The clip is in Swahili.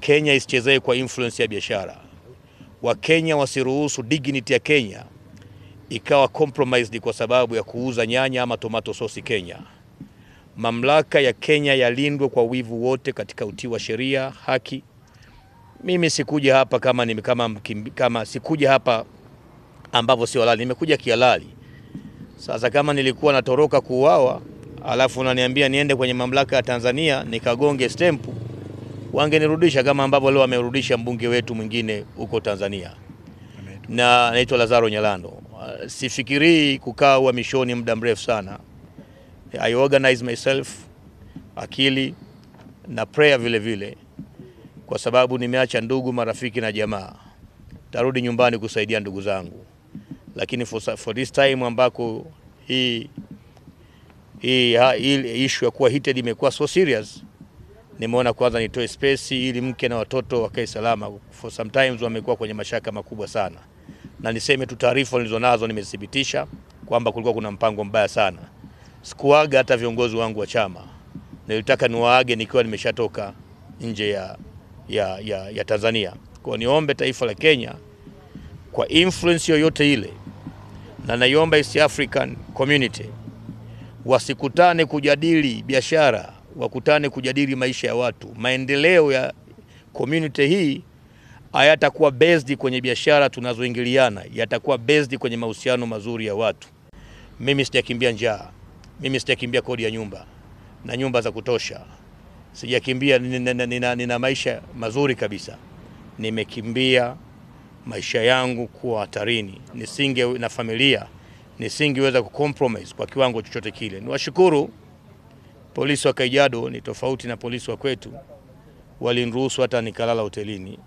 Kenya isichezee kwa influence ya biashara. Wakenya wasiruhusu dignity ya Kenya ikawa compromised kwa sababu ya kuuza nyanya ama tomato sosi Kenya. Mamlaka ya Kenya yalindwe kwa wivu wote katika utii wa sheria, haki. Mimi sikuja hapa kama, ni, kama, kama sikuja hapa ambavyo si halali, nimekuja kihalali. Sasa kama nilikuwa natoroka kuuawa, alafu unaniambia niende kwenye mamlaka ya Tanzania nikagonge stempu wangenirudisha kama ambavyo leo wamerudisha mbunge wetu mwingine huko Tanzania na anaitwa Lazaro Nyalando. Sifikirii kukaa uhamishoni muda mrefu sana. I organize myself akili na prayer vile vile, kwa sababu nimeacha ndugu, marafiki na jamaa. Tarudi nyumbani kusaidia ndugu zangu, lakini for, for this time ambako hii hii issue ya kuwa heated imekuwa so serious nimeona kwanza nitoe space ili mke na watoto wakae salama. For sometimes wamekuwa kwenye mashaka makubwa sana, na niseme tu taarifa nilizonazo nimethibitisha kwamba kulikuwa kuna mpango mbaya sana. Sikuaga hata viongozi wangu wa chama, nilitaka niwaage nikiwa nimeshatoka nje ya, ya, ya, ya Tanzania. Kwa niombe taifa la Kenya kwa influence yoyote ile, na naiomba East African Community wasikutane kujadili biashara wakutane kujadili maisha ya watu. Maendeleo ya community hii hayatakuwa based kwenye biashara tunazoingiliana, yatakuwa based kwenye mahusiano mazuri ya watu. Mimi sijakimbia njaa, mimi sijakimbia kodi ya nyumba na nyumba za kutosha, sijakimbia nina, nina, nina maisha mazuri kabisa. Nimekimbia maisha yangu kuwa hatarini, nisinge na familia nisingeweza kucompromise kwa kiwango chochote kile. Niwashukuru Polisi wa Kaijado ni tofauti na polisi wa kwetu, walinruhusu hata nikalala hotelini.